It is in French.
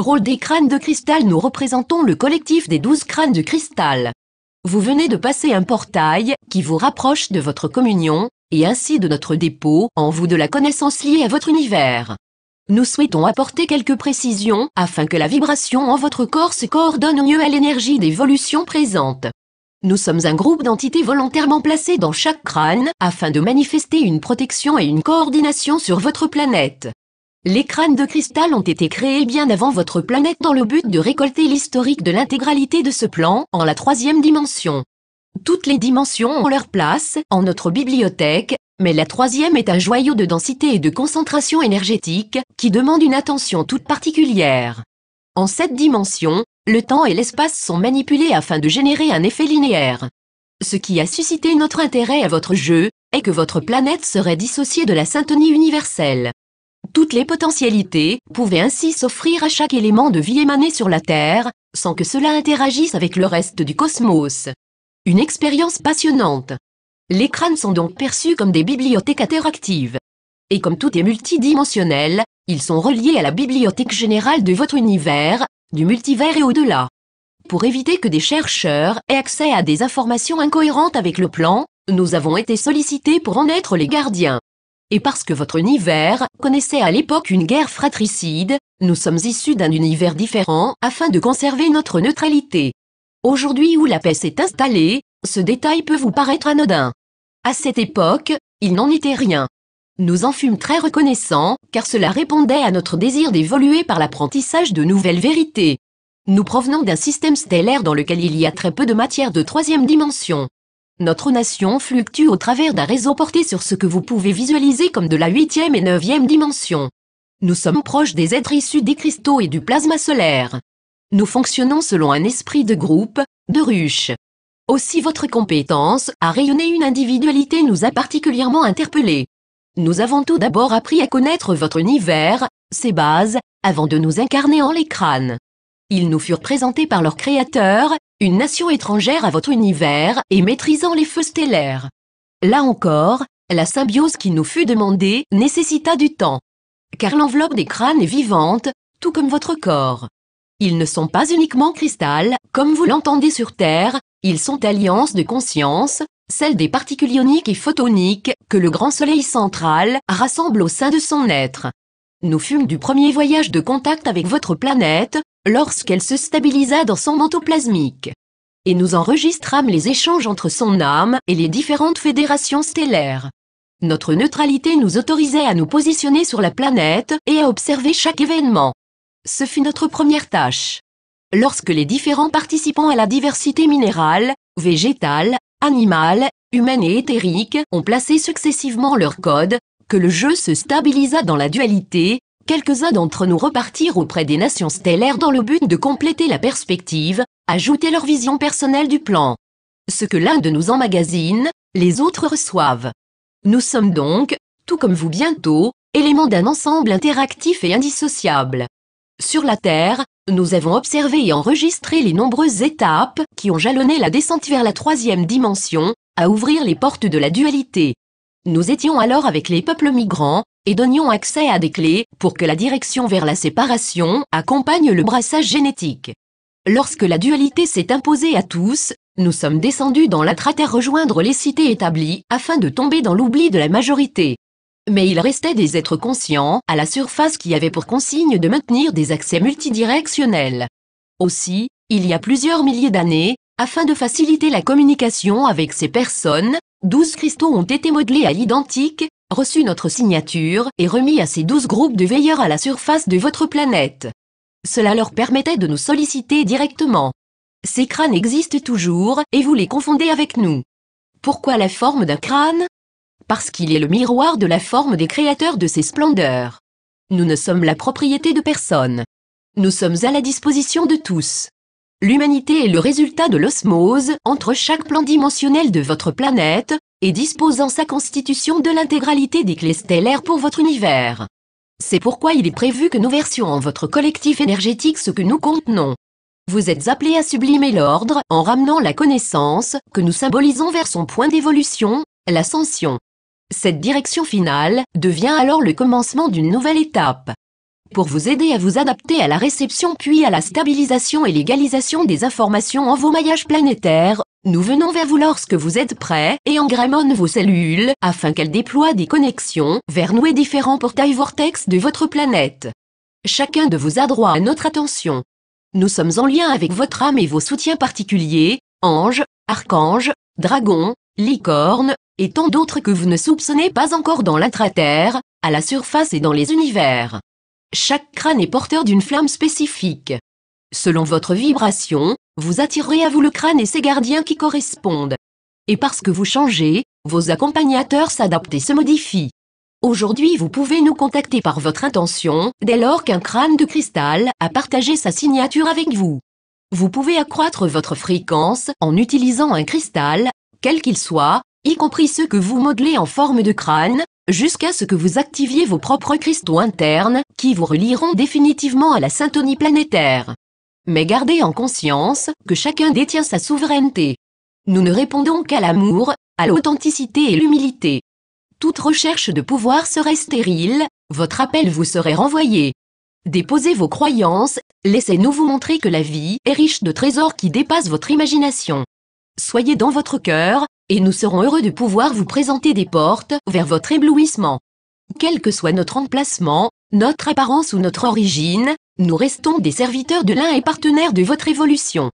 Rôle des crânes de cristal, nous représentons le collectif des 12 crânes de cristal. Vous venez de passer un portail qui vous rapproche de votre communion et ainsi de notre dépôt en vous de la connaissance liée à votre univers. Nous souhaitons apporter quelques précisions afin que la vibration en votre corps se coordonne mieux à l'énergie d'évolution présente. Nous sommes un groupe d'entités volontairement placées dans chaque crâne afin de manifester une protection et une coordination sur votre planète. Les crânes de cristal ont été créés bien avant votre planète dans le but de récolter l'historique de l'intégralité de ce plan en la troisième dimension. Toutes les dimensions ont leur place en notre bibliothèque, mais la troisième est un joyau de densité et de concentration énergétique qui demande une attention toute particulière. En cette dimension, le temps et l'espace sont manipulés afin de générer un effet linéaire. Ce qui a suscité notre intérêt à votre jeu est que votre planète serait dissociée de la syntonie universelle. Toutes les potentialités pouvaient ainsi s'offrir à chaque élément de vie émané sur la Terre, sans que cela interagisse avec le reste du cosmos. Une expérience passionnante. Les crânes sont donc perçus comme des bibliothèques interactives. Et comme tout est multidimensionnel, ils sont reliés à la bibliothèque générale de votre univers, du multivers et au-delà. Pour éviter que des chercheurs aient accès à des informations incohérentes avec le plan, nous avons été sollicités pour en être les gardiens et parce que votre univers connaissait à l'époque une guerre fratricide, nous sommes issus d'un univers différent afin de conserver notre neutralité. Aujourd'hui où la paix s'est installée, ce détail peut vous paraître anodin. À cette époque, il n'en était rien. Nous en fûmes très reconnaissants, car cela répondait à notre désir d'évoluer par l'apprentissage de nouvelles vérités. Nous provenons d'un système stellaire dans lequel il y a très peu de matière de troisième dimension. Notre nation fluctue au travers d'un réseau porté sur ce que vous pouvez visualiser comme de la huitième et neuvième dimension. Nous sommes proches des êtres issus des cristaux et du plasma solaire. Nous fonctionnons selon un esprit de groupe, de ruche. Aussi votre compétence à rayonner une individualité nous a particulièrement interpellés. Nous avons tout d'abord appris à connaître votre univers, ses bases, avant de nous incarner en les crânes. Ils nous furent présentés par leur créateur, une nation étrangère à votre univers et maîtrisant les feux stellaires. Là encore, la symbiose qui nous fut demandée nécessita du temps, car l'enveloppe des crânes est vivante, tout comme votre corps. Ils ne sont pas uniquement cristal, comme vous l'entendez sur Terre, ils sont alliances de conscience, celles des particules ioniques et photoniques que le grand soleil central rassemble au sein de son être. Nous fûmes du premier voyage de contact avec votre planète, lorsqu'elle se stabilisa dans son manteau plasmique. Et nous enregistrâmes les échanges entre son âme et les différentes fédérations stellaires. Notre neutralité nous autorisait à nous positionner sur la planète et à observer chaque événement. Ce fut notre première tâche. Lorsque les différents participants à la diversité minérale, végétale, animale, humaine et éthérique ont placé successivement leur code, que le jeu se stabilisa dans la dualité, Quelques-uns d'entre nous repartirent auprès des nations stellaires dans le but de compléter la perspective, ajouter leur vision personnelle du plan. Ce que l'un de nous emmagasine, les autres reçoivent. Nous sommes donc, tout comme vous bientôt, éléments d'un ensemble interactif et indissociable. Sur la Terre, nous avons observé et enregistré les nombreuses étapes qui ont jalonné la descente vers la troisième dimension, à ouvrir les portes de la dualité. Nous étions alors avec les peuples migrants et donnions accès à des clés pour que la direction vers la séparation accompagne le brassage génétique. Lorsque la dualité s'est imposée à tous, nous sommes descendus dans l'intra-terre rejoindre les cités établies afin de tomber dans l'oubli de la majorité. Mais il restait des êtres conscients à la surface qui avaient pour consigne de maintenir des accès multidirectionnels. Aussi, il y a plusieurs milliers d'années, afin de faciliter la communication avec ces personnes, Douze cristaux ont été modelés à l'identique, reçus notre signature et remis à ces douze groupes de veilleurs à la surface de votre planète. Cela leur permettait de nous solliciter directement. Ces crânes existent toujours et vous les confondez avec nous. Pourquoi la forme d'un crâne Parce qu'il est le miroir de la forme des créateurs de ces splendeurs. Nous ne sommes la propriété de personne. Nous sommes à la disposition de tous. L'humanité est le résultat de l'osmose entre chaque plan dimensionnel de votre planète, et disposant sa constitution de l'intégralité des clés stellaires pour votre univers. C'est pourquoi il est prévu que nous versions en votre collectif énergétique ce que nous contenons. Vous êtes appelés à sublimer l'ordre en ramenant la connaissance que nous symbolisons vers son point d'évolution, l'ascension. Cette direction finale devient alors le commencement d'une nouvelle étape pour vous aider à vous adapter à la réception puis à la stabilisation et l'égalisation des informations en vos maillages planétaires. Nous venons vers vous lorsque vous êtes prêts et engramonnent vos cellules afin qu'elles déploient des connexions vers nous et différents portails vortex de votre planète. Chacun de vous a droit à notre attention. Nous sommes en lien avec votre âme et vos soutiens particuliers, anges, archanges, dragons, licornes, et tant d'autres que vous ne soupçonnez pas encore dans l'intra-terre, à la surface et dans les univers. Chaque crâne est porteur d'une flamme spécifique. Selon votre vibration, vous attirez à vous le crâne et ses gardiens qui correspondent. Et parce que vous changez, vos accompagnateurs s'adaptent et se modifient. Aujourd'hui, vous pouvez nous contacter par votre intention dès lors qu'un crâne de cristal a partagé sa signature avec vous. Vous pouvez accroître votre fréquence en utilisant un cristal, quel qu'il soit, y compris ceux que vous modelez en forme de crâne, jusqu'à ce que vous activiez vos propres cristaux internes qui vous relieront définitivement à la syntonie planétaire. Mais gardez en conscience que chacun détient sa souveraineté. Nous ne répondons qu'à l'amour, à l'authenticité et l'humilité. Toute recherche de pouvoir serait stérile, votre appel vous serait renvoyé. Déposez vos croyances, laissez-nous vous montrer que la vie est riche de trésors qui dépassent votre imagination. Soyez dans votre cœur, et nous serons heureux de pouvoir vous présenter des portes vers votre éblouissement. Quel que soit notre emplacement, notre apparence ou notre origine, nous restons des serviteurs de l'un et partenaires de votre évolution.